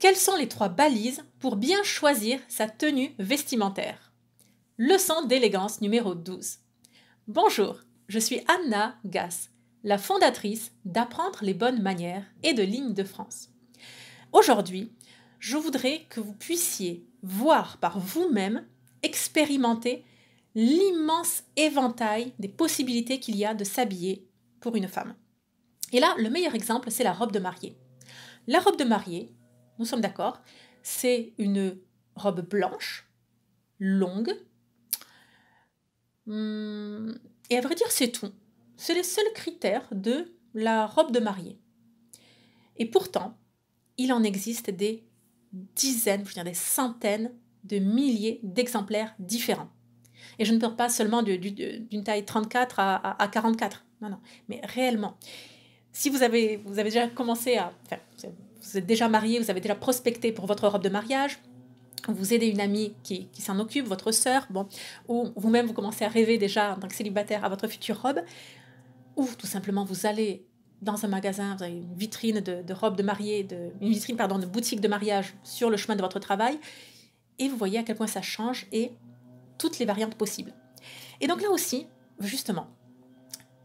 Quelles sont les trois balises pour bien choisir sa tenue vestimentaire Leçon d'élégance numéro 12. Bonjour, je suis Anna Gass, la fondatrice d'Apprendre les bonnes manières et de Ligne de France. Aujourd'hui, je voudrais que vous puissiez voir par vous-même, expérimenter l'immense éventail des possibilités qu'il y a de s'habiller pour une femme. Et là, le meilleur exemple, c'est la robe de mariée. La robe de mariée, nous sommes d'accord. C'est une robe blanche, longue. Hmm, et à vrai dire, c'est tout. C'est les seul critère de la robe de mariée. Et pourtant, il en existe des dizaines, je veux dire des centaines de milliers d'exemplaires différents. Et je ne parle pas seulement d'une taille 34 à, 44, non, non, mais réellement. Si vous avez, vous avez déjà commencé à, faire vous êtes déjà marié, vous avez déjà prospecté pour votre robe de mariage, vous aidez une amie qui, s'en occupe, votre sœur, bon, ou vous-même vous commencez à rêver déjà en tant que célibataire à votre future robe, ou tout simplement vous allez dans un magasin, vous avez une vitrine de, robes de mariée, une vitrine pardon, de boutique de mariage sur le chemin de votre travail, et vous voyez à quel point ça change et toutes les variantes possibles. Et donc là aussi, justement,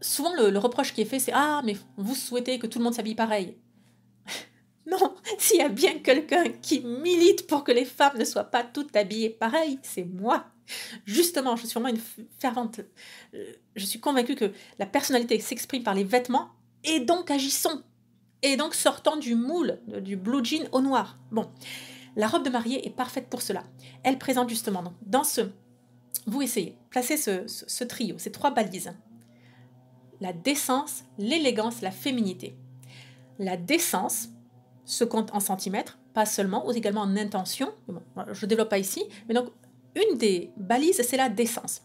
souvent le reproche qui est fait, c'est ah mais vous souhaitez que tout le monde s'habille pareil. Non, s'il y a bien quelqu'un qui milite pour que les femmes ne soient pas toutes habillées pareilles, c'est moi. Justement, je suis vraiment une fervente. Euh, je suis convaincue que la personnalité s'exprime par les vêtements et donc agissons. Et donc sortant du moule, euh, du blue jean au noir. Bon, la robe de mariée est parfaite pour cela. Elle présente justement, dans ce. Vous essayez, placez ce trio, ces trois balises la décence, l'élégance, la féminité. La décence, se compte en centimètres, pas seulement, ou également en intention. je ne développe pas ici, mais donc une des balises, c'est la décence.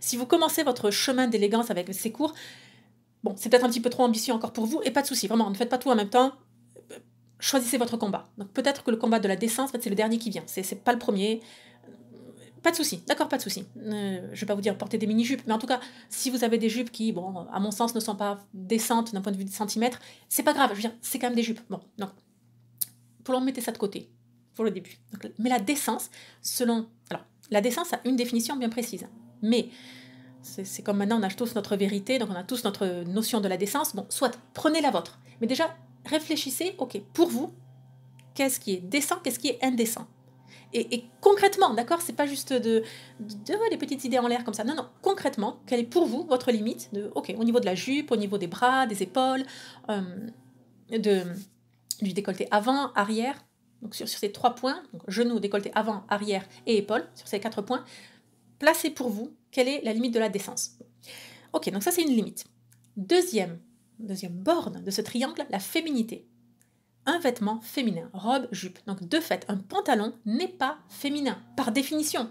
Si vous commencez votre chemin d'élégance avec ces cours, bon, c'est peut-être un petit peu trop ambitieux encore pour vous, et pas de souci, vraiment, ne faites pas tout en même temps, choisissez votre combat. Donc peut-être que le combat de la décence, en c'est le dernier qui vient, c'est pas le premier. Pas de souci, d'accord, pas de souci. Euh, je vais pas vous dire porter des mini-jupes, mais en tout cas, si vous avez des jupes qui, bon, à mon sens, ne sont pas décentes d'un point de vue de centimètres, c'est pas grave, je veux dire, c'est quand même des jupes. Bon, donc pour l'on ça de côté pour le début. mais la décence, selon. Alors, la décence a une définition bien précise, mais c'est comme maintenant on a tous notre vérité, donc on a tous notre notion de la décence. Bon, soit prenez la vôtre, mais déjà réfléchissez, ok, pour vous, qu'est-ce qui est décent, qu'est-ce qui est indécent et, concrètement, d'accord, c'est pas juste de, de, les des petites idées en l'air comme ça. Non, non, concrètement, quelle est pour vous votre limite de, ok, au niveau de la jupe, au niveau des bras, des épaules, euh, de du décolleté avant, arrière, donc sur, ces trois points, donc genou, décolleté avant, arrière et épaule, sur ces quatre points, placez pour vous quelle est la limite de la décence. Ok, donc ça c'est une limite. Deuxième, deuxième borne de ce triangle, la féminité. Un vêtement féminin, robe, jupe. Donc de fait, un pantalon n'est pas féminin, par définition.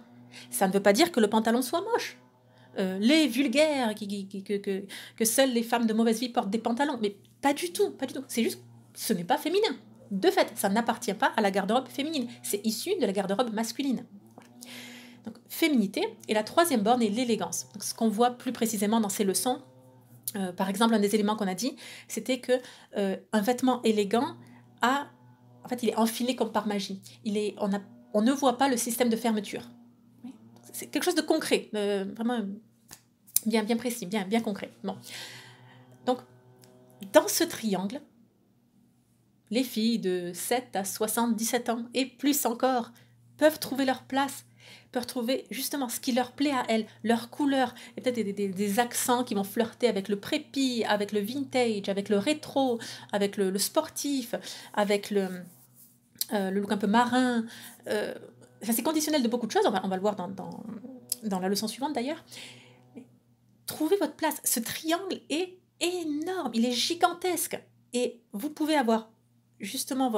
Ça ne veut pas dire que le pantalon soit moche. Euh, les vulgaires, qui, que, que, que seules les femmes de mauvaise vie portent des pantalons. Mais pas du tout, pas du tout. C'est juste ce n'est pas féminin. De fait, ça n'appartient pas à la garde-robe féminine. C'est issu de la garde-robe masculine. Donc, féminité. Et la troisième borne est l'élégance. Ce qu'on voit plus précisément dans ces leçons, euh, par exemple, un des éléments qu'on a dit, c'était que euh, un vêtement élégant a, en fait, il est enfilé comme par magie. Il est, on, a, on ne voit pas le système de fermeture. C'est quelque chose de concret, vraiment bien, bien précis, bien, bien concret. Donc, dans ce triangle, les filles de 7 à 77 ans et plus encore peuvent trouver leur place, peuvent trouver justement ce qui leur plaît à elles, leur couleur, et peut-être des, accents qui vont flirter avec le prépi, avec le vintage, avec le rétro, avec le, sportif, avec euh, le, look un peu marin. Euh, ça c'est conditionnel de beaucoup de choses, on va, le voir dans, dans la leçon suivante d'ailleurs. Trouvez votre place. Ce triangle est énorme, il est gigantesque. Et vous pouvez avoir justement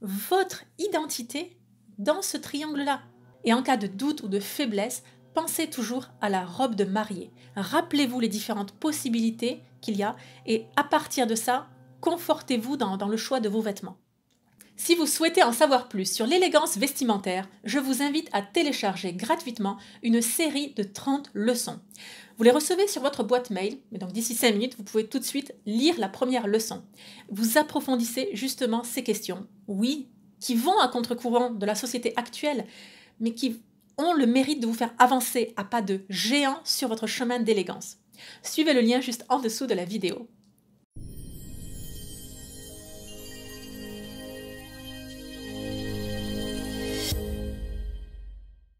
votre identité dans ce triangle-là. Et en cas de doute ou de faiblesse, pensez toujours à la robe de mariée. Rappelez-vous les différentes possibilités qu'il y a et à partir de ça, confortez-vous dans, dans le choix de vos vêtements. Si vous souhaitez en savoir plus sur l'élégance vestimentaire, je vous invite à télécharger gratuitement une série de 30 leçons. Vous les recevez sur votre boîte mail, mais donc d'ici 5 minutes, vous pouvez tout de suite lire la première leçon. Vous approfondissez justement ces questions, oui, qui vont à contre-courant de la société actuelle, mais qui ont le mérite de vous faire avancer à pas de géant sur votre chemin d'élégance. Suivez le lien juste en dessous de la vidéo.